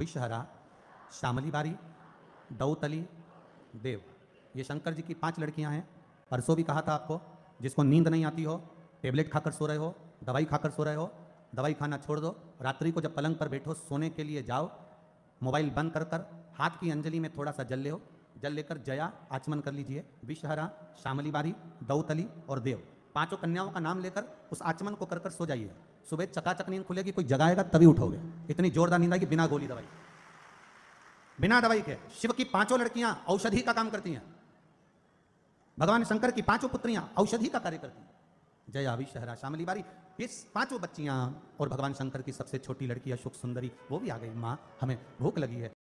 बिशहरा श्यामली बारी दौतली देव ये शंकर जी की पांच लड़कियां हैं परसों भी कहा था आपको जिसको नींद नहीं आती हो टेबलेट खाकर सो रहे हो दवाई खाकर सो रहे हो दवाई खाना छोड़ दो रात्रि को जब पलंग पर बैठो सोने के लिए जाओ मोबाइल बंद कर कर हाथ की अंजलि में थोड़ा सा जल ले जल लेकर जया आचमन कर लीजिए विषहरा श्यामली बारी दौतली और देव पांचों कन्याओं का नाम लेकर उस आचमन को कर कर सो जाइए सुबह चकाचक नींद खुलेगी कोई जगाएगा तभी उठोगे इतनी जोरदार नींद आएगी बिना गोली दवाई बिना दवाई के शिव की पांचों लड़कियां औषधि का काम करती हैं भगवान शंकर की पांचों पुत्रियां औषधि का कार्य करती हैं जय आवि शहरा श्यामली बारी ये पांचों बच्चियां और भगवान शंकर की सबसे छोटी लड़की अशोक सुंदरी वो भी आ गई माँ हमें भूख लगी है